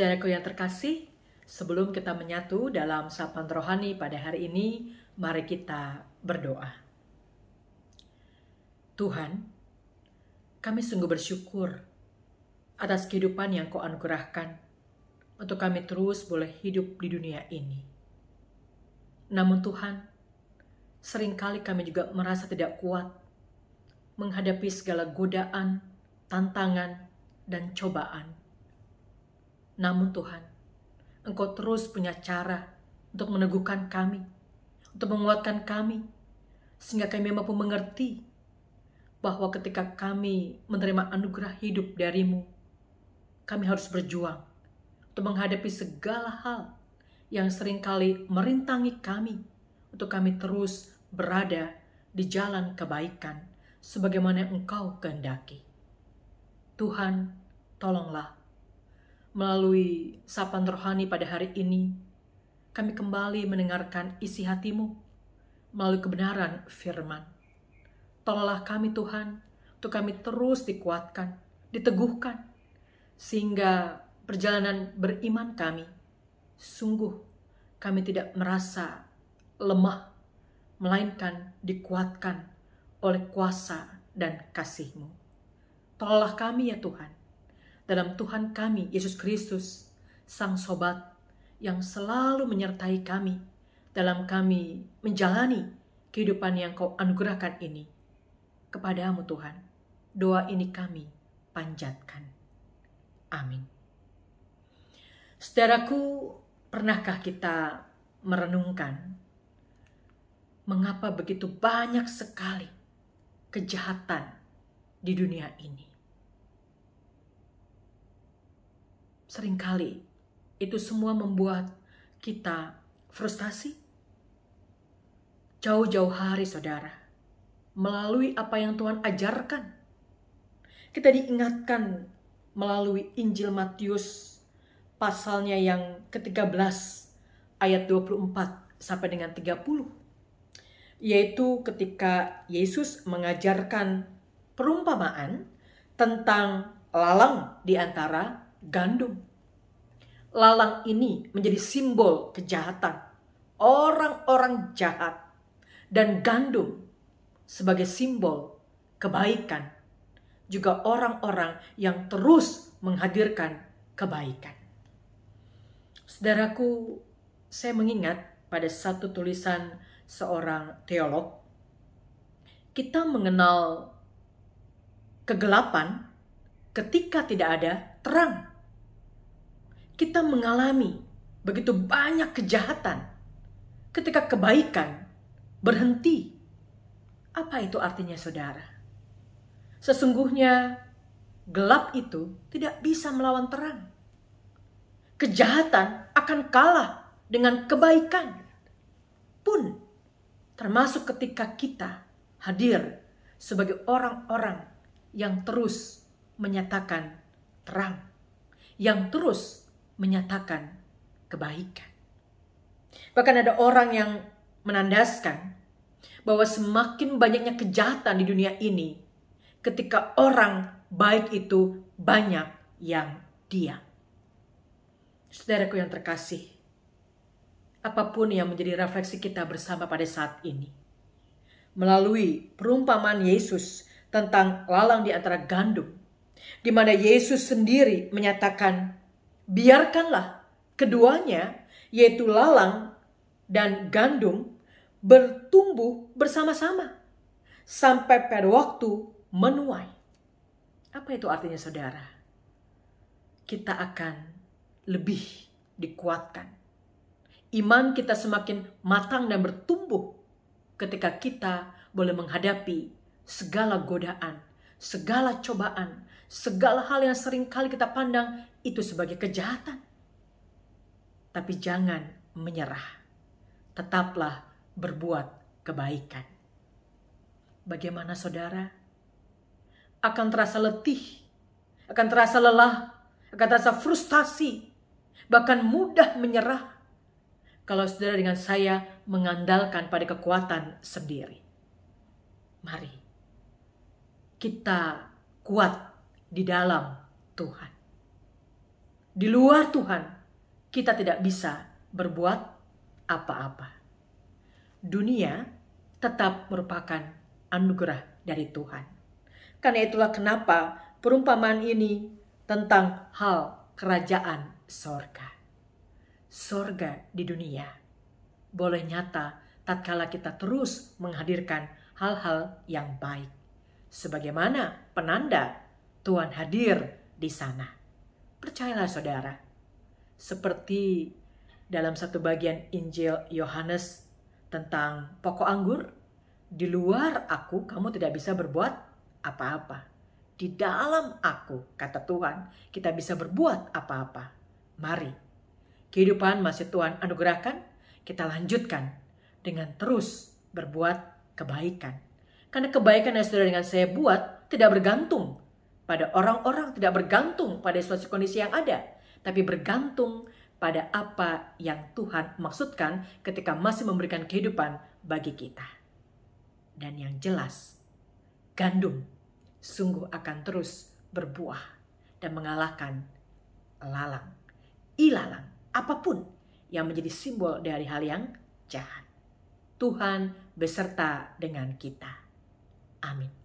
Saudaraku yang terkasih, sebelum kita menyatu dalam sapan rohani pada hari ini, mari kita berdoa. Tuhan, kami sungguh bersyukur atas kehidupan yang kau anugerahkan untuk kami terus boleh hidup di dunia ini. Namun Tuhan, seringkali kami juga merasa tidak kuat menghadapi segala godaan, tantangan, dan cobaan namun Tuhan, Engkau terus punya cara untuk meneguhkan kami, untuk menguatkan kami, sehingga kami mampu mengerti bahwa ketika kami menerima anugerah hidup darimu, kami harus berjuang untuk menghadapi segala hal yang seringkali merintangi kami untuk kami terus berada di jalan kebaikan sebagaimana engkau kehendaki. Tuhan, tolonglah melalui sapan rohani pada hari ini, kami kembali mendengarkan isi hatimu melalui kebenaran firman. Tolonglah kami Tuhan, untuk kami terus dikuatkan, diteguhkan, sehingga perjalanan beriman kami, sungguh kami tidak merasa lemah, melainkan dikuatkan oleh kuasa dan kasih-Mu. Tolonglah kami ya Tuhan, dalam Tuhan kami, Yesus Kristus, Sang Sobat, yang selalu menyertai kami dalam kami menjalani kehidupan yang kau anugerahkan ini. Kepadamu Tuhan, doa ini kami panjatkan. Amin. Saudaraku, pernahkah kita merenungkan mengapa begitu banyak sekali kejahatan di dunia ini? seringkali itu semua membuat kita frustasi. Jauh-jauh hari, saudara, melalui apa yang Tuhan ajarkan, kita diingatkan melalui Injil Matius pasalnya yang ke-13 ayat 24 sampai dengan 30 yaitu ketika Yesus mengajarkan perumpamaan tentang lalang di antara gandum. Lalang ini menjadi simbol kejahatan, orang-orang jahat, dan gandum sebagai simbol kebaikan, juga orang-orang yang terus menghadirkan kebaikan. Saudaraku, saya mengingat pada satu tulisan seorang teolog, kita mengenal kegelapan ketika tidak ada terang kita mengalami begitu banyak kejahatan ketika kebaikan berhenti. Apa itu artinya, saudara? Sesungguhnya gelap itu tidak bisa melawan terang. Kejahatan akan kalah dengan kebaikan pun, termasuk ketika kita hadir sebagai orang-orang yang terus menyatakan terang, yang terus menyatakan kebaikan. Bahkan ada orang yang menandaskan bahwa semakin banyaknya kejahatan di dunia ini ketika orang baik itu banyak yang diam. Saudaraku yang terkasih, apapun yang menjadi refleksi kita bersama pada saat ini, melalui perumpamaan Yesus tentang lalang di antara gandum, di mana Yesus sendiri menyatakan biarkanlah keduanya, yaitu lalang dan gandum, bertumbuh bersama-sama sampai pada waktu menuai. Apa itu artinya saudara? Kita akan lebih dikuatkan. Iman kita semakin matang dan bertumbuh ketika kita boleh menghadapi segala godaan segala cobaan, segala hal yang sering kali kita pandang itu sebagai kejahatan. Tapi jangan menyerah. Tetaplah berbuat kebaikan. Bagaimana saudara? Akan terasa letih, akan terasa lelah, akan terasa frustasi, bahkan mudah menyerah kalau saudara dengan saya mengandalkan pada kekuatan sendiri. Mari kita kuat di dalam Tuhan. Di luar Tuhan, kita tidak bisa berbuat apa-apa. Dunia tetap merupakan anugerah dari Tuhan. Karena itulah kenapa perumpamaan ini tentang hal kerajaan sorga. Sorga di dunia boleh nyata tatkala kita terus menghadirkan hal-hal yang baik sebagaimana penanda Tuhan hadir di sana. Percayalah saudara, seperti dalam satu bagian Injil Yohanes tentang pokok anggur, di luar aku kamu tidak bisa berbuat apa-apa. Di dalam aku, kata Tuhan, kita bisa berbuat apa-apa. Mari, kehidupan masih Tuhan anugerahkan, kita lanjutkan dengan terus berbuat kebaikan karena kebaikan yang saudara dengan saya buat tidak bergantung pada orang-orang, tidak bergantung pada situasi kondisi yang ada, tapi bergantung pada apa yang Tuhan maksudkan ketika masih memberikan kehidupan bagi kita. Dan yang jelas, gandum sungguh akan terus berbuah dan mengalahkan lalang, ilalang, apapun yang menjadi simbol dari hal yang jahat. Tuhan beserta dengan kita. Amin.